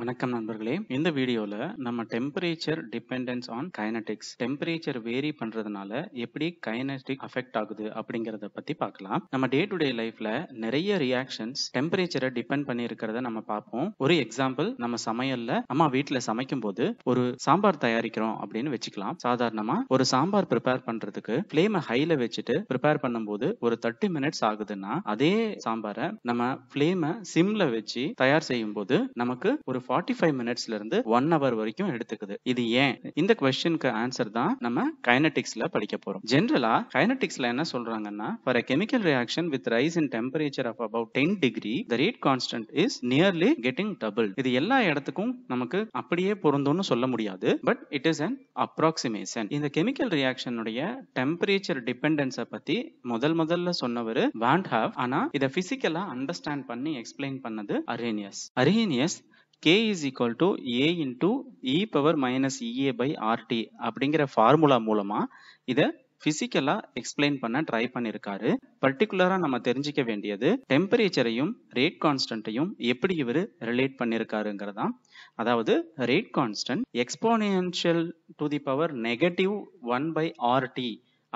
வணக்கம் நண்பர்களே இந்த வீடியோவில் நம்ம temperature dependence on kinetics temperature vary பண்ணுறதுனால எப்படி கைனடிக் அஃபெக்ட் ஆகுது அப்படிங்கிறத பற்றி பார்க்கலாம் நம்ம டே டு டே லைஃப்பில் நிறைய ரியாக்ஷன்ஸ் டெம்பரேச்சரை டிபெண்ட் பண்ணி இருக்கிறத நம்ம பார்ப்போம் ஒரு எக்ஸாம்பிள் நம்ம சமையலில் அம்மா வீட்டில் சமைக்கும் போது ஒரு சாம்பார் தயாரிக்கிறோம் அப்படின்னு வச்சுக்கலாம் சாதாரணமாக ஒரு சாம்பார் ப்ரிப்பேர் பண்ணுறதுக்கு ஃப்ளேமை ஹையில் வச்சுட்டு ப்ரிப்பேர் பண்ணும்போது ஒரு தேர்ட்டி மினிட்ஸ் ஆகுதுன்னா அதே சாம்பாரை நம்ம ஃப்ளேமை சிம்ல வச்சு தயார் செய்யும் போது நமக்கு ஒரு ஃபார்ட்டி ஃபைவ் மினிட்ஸ்ல இருந்து ஒன் ஹவர் வரைக்கும் எடுத்துக்குது இது ஏன் இந்த கொஸ்டினுக்கு ஆன்சர் தான் நம்ம கைனடிக்ஸ்ல படிக்க போறோம் ஜென்ரலா கைனடிக்ஸ்ல என்ன சொல்றாங்கன்னா for chemical reaction with rise in temperature of about ten degree the rate constant is nearly getting double இது எல்லா இடத்துக்கும் நமக்கு அப்படியே பொருந்தும்னு சொல்ல முடியாது but it is an approximation இந்த கெமிக்கல் ரியாக்ஷனுடைய டெம்பரேச்சர் டிபெண்டன்ஸை பத்தி முதல் முதல்ல சொன்னவர் வாண்ட் ஹாவ் ஆனா இதை பிசிக்கலா அண்டர்ஸ்டாண்ட் பண்ணி எக்ஸ்பிளைன் பண்ணது Arrhenius Arrhenius k is equal to A into e power minus E a by RT அப்படிங்கிற ஃபார்முலா மூலமாக இதை ஃபிசிக்கலாக எக்ஸ்பிளைன் பண்ண ட்ரை பண்ணியிருக்காரு particular நம்ம தெரிஞ்சிக்க வேண்டியது டெம்பரேச்சரையும் ரேட் கான்ஸ்டன்ட்டையும் எப்படி இவர் ரிலேட் பண்ணியிருக்காருங்கிறதான் அதாவது rate constant exponential to the power negative one by rt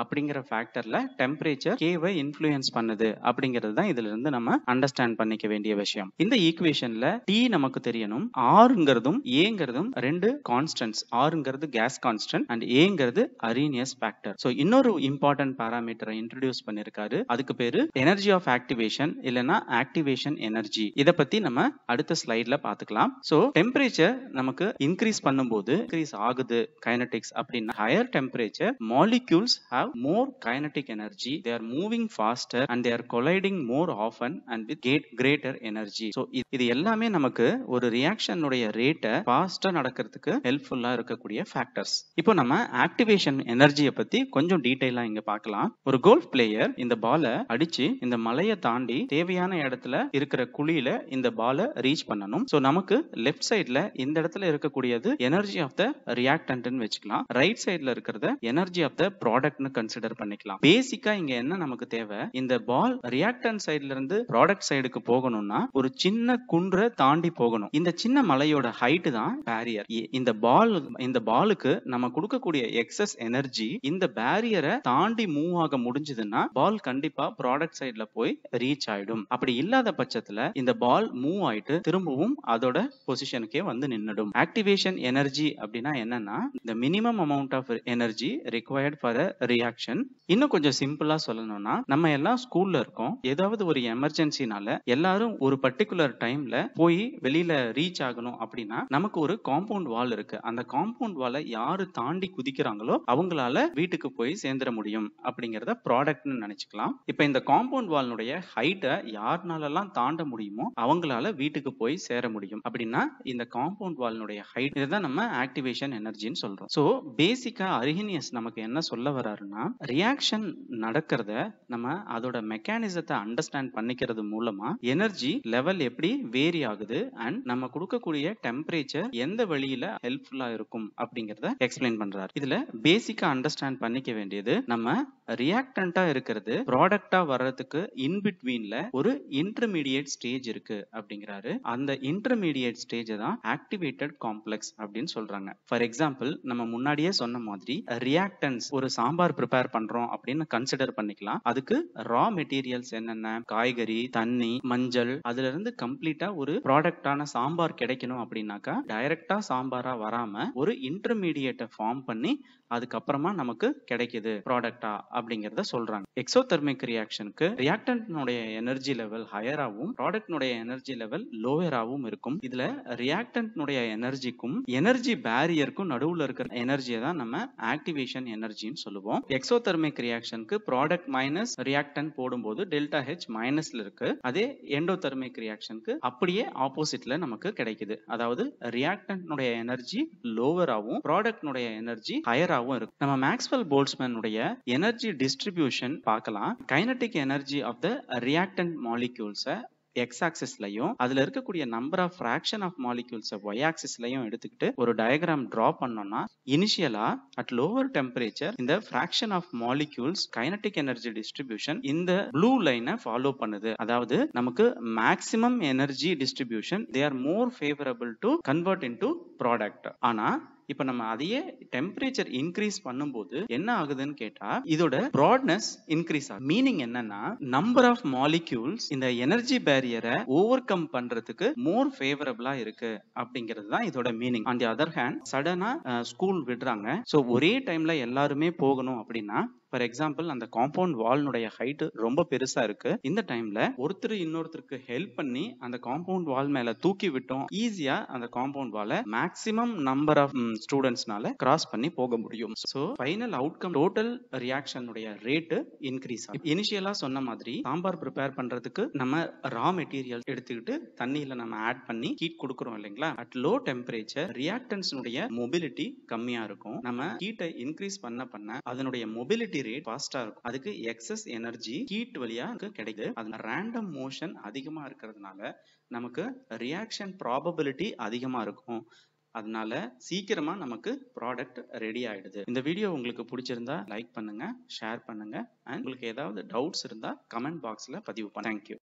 அப்படிங்கிற ஃபேக்டர்ல டெம்பரேச்சர் கேவை இன்ஃப்ளூயன்ஸ் பண்ணுது அப்படிங்கிறது தான் இதுல இருந்து நம்ம அண்டர்ஸ்டாண்ட் பண்ணிக்க வேண்டிய விஷயம் இந்த ஈக்குவேஷன்ல டி நமக்கு தெரியணும் ஆறுங்கிறதும் ஏங்கிறதும் ரெண்டு கான்ஸ்டன்ட்ஸ் ஆறுங்கிறது கேஸ் கான்ஸ்டன்ட் அண்ட் ஏங்கிறது அரீனியஸ் ஃபேக்டர் ஸோ இன்னொரு இம்பார்ட்டன்ட் பேராமீட்டரை இன்ட்ரடியூஸ் பண்ணிருக்காரு அதுக்கு பேரு எனர்ஜி ஆஃப் ஆக்டிவேஷன் இல்லைன்னா ஆக்டிவேஷன் எனர்ஜி இதை பத்தி நம்ம அடுத்த ஸ்லைட்ல பாத்துக்கலாம் ஸோ டெம்பரேச்சர் நமக்கு இன்க்ரீஸ் பண்ணும்போது இன்க்ரீஸ் ஆகுது கைனடிக்ஸ் அப்படின்னா higher temperature molecules have have more kinetic energy, they are moving faster and they are colliding more often and with greater energy. So இது எல்லாமே நமக்கு ஒரு ரியாக்ஷனுடைய ரேட்டை ஃபாஸ்டா நடக்கிறதுக்கு ஹெல்ப்ஃபுல்லா இருக்கக்கூடிய ஃபேக்டர்ஸ் இப்போ நம்ம ஆக்டிவேஷன் எனர்ஜியை பத்தி கொஞ்சம் டீடைலா இங்க பார்க்கலாம் ஒரு கோல்ஃப் பிளேயர் இந்த பாலை அடிச்சு இந்த மலையை தாண்டி தேவையான இடத்துல இருக்கிற குழியில இந்த பாலை ரீச் பண்ணணும் ஸோ நமக்கு லெஃப்ட் சைட்ல இந்த இடத்துல இருக்கக்கூடியது எனர்ஜி ஆஃப் த ரியாக்டன்ட்னு வச்சுக்கலாம் ரைட் சைட்ல இருக்கிறத எனர்ஜி ஆஃப் த ப்ராடக்ட்னு கன்சிடர் பண்ணிக்கலாம் பேசிக்கா இங்க என்ன நமக்கு தேவை இந்த பால் ரியாக்டன் சைடுல இருந்து ப்ராடக்ட் சைடுக்கு போகணும்னா ஒரு சின்ன குன்றை தாண்டி போகணும் இந்த சின்ன மலையோட ஹைட் தான் பேரியர் இந்த பால் இந்த பாலுக்கு நம்ம கொடுக்கக்கூடிய எக்ஸஸ் எனர்ஜி இந்த பேரியரை தாண்டி மூவ் ஆக முடிஞ்சதுன்னா பால் கண்டிப்பா ப்ராடக்ட் சைடுல போய் ரீச் ஆயிடும் அப்படி இல்லாத பட்சத்துல இந்த பால் மூவ் ஆயிட்டு திரும்பவும் அதோட பொசிஷனுக்கே வந்து நின்னுடும் ஆக்டிவேஷன் எனர்ஜி அப்படின்னா என்னன்னா இந்த minimum amount of energy required for a reaction இன்னும் கொஞ்சம் சிம்பிளா சொல்லணும்னா நம்ம எல்லாம் ஸ்கூல்ல இருக்கோம் ஏதாவது ஒரு எமர்ஜென்சினால எல்லாரும் ஒரு பர்டிகுலர் டைம்ல போய் வெளியில ரீச் ஆகணும் அப்படின்னா நமக்கு ஒரு காம்பவுண்ட் வால் இருக்கு அந்த காம்பவுண்ட் வாலை யாரு தாண்டி குதிக்கிறாங்களோ அவங்களால வீட்டுக்கு போய் சேர்ந்துட முடியும் அப்படிங்கறத ப்ராடக்ட்னு நினைச்சுக்கலாம் இப்ப இந்த காம்பவுண்ட் வால்னுடைய ஹைட்டை யாருனாலெல்லாம் தாண்ட முடியுமோ அவங்களால வீட்டுக்கு போய் சேர முடியும் அப்படின்னா இந்த காம்பவுண்ட் வாலினுடைய ஹைட் தான் நம்ம ஆக்டிவேஷன் எனர்ஜின்னு சொல்றோம் ஸோ பேசிக்கா அரிஹினியஸ் நமக்கு என்ன சொல்ல வராருன்னா என்னன்னா ரியாக்ஷன் நடக்கிறத நம்ம அதோட மெக்கானிசத்தை அண்டர்ஸ்டாண்ட் பண்ணிக்கிறது மூலமா எனர்ஜி லெவல் எப்படி வேரி ஆகுது அண்ட் நம்ம கொடுக்கக்கூடிய டெம்பரேச்சர் எந்த வழியில ஹெல்ப்ஃபுல்லா இருக்கும் அப்படிங்கறத எக்ஸ்பிளைன் பண்றாரு இதுல பேசிக்கா அண்டர்ஸ்டாண்ட் பண்ணிக்க வேண்டியது நம்ம ரியாக்டண்டா இருக்கிறது ப்ராடக்டா வர்றதுக்கு இன்பிட்வீன்ல ஒரு இன்டர்மீடியட் ஸ்டேஜ் இருக்கு அப்படிங்கிறாரு அந்த இன்டர்மீடியட் ஸ்டேஜ் தான் ஆக்டிவேட்டட் காம்ப்ளெக்ஸ் அப்படின்னு சொல்றாங்க ஃபார் எக்ஸாம்பிள் நம்ம முன்னாடியே சொன்ன மாதிரி ரியாக்டன்ஸ் ஒரு சாம்பார் ப்ரிப்பேர் பண்றோம் அப்படின்னு கன்சிடர் பண்ணிக்கலாம் அதுக்கு ரா மெட்டீரியல்ஸ் என்னென்ன காய்கறி தண்ணி மஞ்சள் அதுல இருந்து கம்ப்ளீட்டா ஒரு ப்ராடக்டான சாம்பார் கிடைக்கணும் அப்படின்னாக்கா டைரக்டா சாம்பாரா வராம ஒரு இன்டர்மீடியேட்டை ஃபார்ம் பண்ணி அதுக்கப்புறமா நமக்கு கிடைக்குது ப்ராடக்டா அப்படிங்கறத சொல்றாங்க எக்ஸோதெர்மிக் ரியாக்ஷனுக்கு ரியாக்டன்ட்னுடைய எனர்ஜி லெவல் ஹையராகவும் ப்ராடக்ட்னுடைய எனர்ஜி லெவல் லோவராகவும் இருக்கும் இதுல ரியாக்டன்ட்னுடைய எனர்ஜிக்கும் எனர்ஜி பேரியருக்கும் நடுவுல இருக்கிற எனர்ஜியை தான் நம்ம ஆக்டிவேஷன் எனர்ஜின்னு சொல்லுவோம் எக்ஸோதெர்மிக் ரியாக்ஷனுக்கு ப்ராடக்ட் மைனஸ் ரியாக்டன் போடும்போது டெல்டா ஹெச் மைனஸ்ல இருக்கு அதே எண்டோதெர்மிக் ரியாக்ஷனுக்கு அப்படியே ஆப்போசிட்ல நமக்கு கிடைக்குது அதாவது ரியாக்டன்னுடைய எனர்ஜி லோவராகவும் ப்ராடக்ட்னுடைய எனர்ஜி ஹையராகவும் இருக்கு நம்ம மேக்ஸ்வெல் போல்ட்ஸ்மேனுடைய எனர்ஜி டிஸ்ட்ரிபியூஷன் பார்க்கலாம் kinetic energy of the reactant மாலிக்யூல்ஸை எக்ஸ் ஆக்சிஸ்லையும் அதுல இருக்கக்கூடிய number of fraction of molecules Y ஆக்சிஸ்லையும் எடுத்துக்கிட்டு ஒரு டயக்ராம் டிரா பண்ணோம்னா இனிஷியலா அட் லோவர் டெம்பரேச்சர் இந்த fraction of molecules kinetic energy distribution இந்த ப்ளூ லைனை ஃபாலோ பண்ணுது அதாவது நமக்கு maximum energy distribution they are more favourable to convert into product ஆனா இப்போ நம்ம அதையே டெம்பரேச்சர் இன்க்ரீஸ் பண்ணும்போது என்ன ஆகுதுன்னு கேட்டா இதோட ப்ராட்னஸ் இன்க்ரீஸ் ஆகும் மீனிங் என்னன்னா நம்பர் ஆஃப் மாலிக்யூல்ஸ் இந்த எனர்ஜி பேரியரை ஓவர் கம் பண்றதுக்கு மோர் ஃபேவரபிளா இருக்கு அப்படிங்கிறது தான் இதோட meaning and the other hand சடனா ஸ்கூல் விடுறாங்க ஸோ ஒரே டைம்ல எல்லாருமே போகணும் அப்படின்னா ஃபார் எக்ஸாம்பிள் அந்த காம்பவுண்ட் வால்னுடைய ஹைட் ரொம்ப பெருசா இருக்கு இந்த டைம்ல ஒருத்தர் இன்னொருத்தருக்கு ஹெல்ப் பண்ணி அந்த காம்பவுண்ட் வால் மேல தூக்கி விட்டோம் ஈஸியா அந்த காம்பவுண்ட் வால மேக்சிமம் நம்பர் ஆஃப் ஸ்டூடெண்ட்ஸ்னால கிராஸ் பண்ணி போக முடியும் ஸோ ஃபைனல் அவுட்கம் டோட்டல் ரியாக்ஷனுடைய ரேட்டு இன்க்ரீஸ் ஆகும் இனிஷியலா சொன்ன மாதிரி சாம்பார் ப்ரிப்பேர் பண்றதுக்கு நம்ம ரா மெட்டீரியல் எடுத்துக்கிட்டு தண்ணியில நம்ம ஆட் பண்ணி ஹீட் கொடுக்குறோம் இல்லைங்களா அட் லோ டெம்பரேச்சர் ரியாக்டன்ஸ்னுடைய மொபிலிட்டி கம்மியா இருக்கும் நம்ம ஹீட்டை இன்க்ரீஸ் பண்ண பண்ண அதனுடைய மொபிலிட்டி ஈஸி ரேட் ஃபாஸ்டா இருக்கும் அதுக்கு எக்ஸஸ் எனர்ஜி ஹீட் வழியா கிடைக்குது அது ரேண்டம் மோஷன் அதிகமா இருக்கிறதுனால நமக்கு ரியாக்ஷன் ப்ராபபிலிட்டி அதிகமா இருக்கும் அதனால சீக்கிரமா நமக்கு ப்ராடக்ட் ரெடி ஆயிடுது இந்த வீடியோ உங்களுக்கு பிடிச்சிருந்தா லைக் பண்ணுங்க ஷேர் பண்ணுங்க அண்ட் உங்களுக்கு ஏதாவது டவுட்ஸ் இருந்தா கமெண்ட் பாக்ஸ்ல பதிவு பண்ண தேங்க்யூ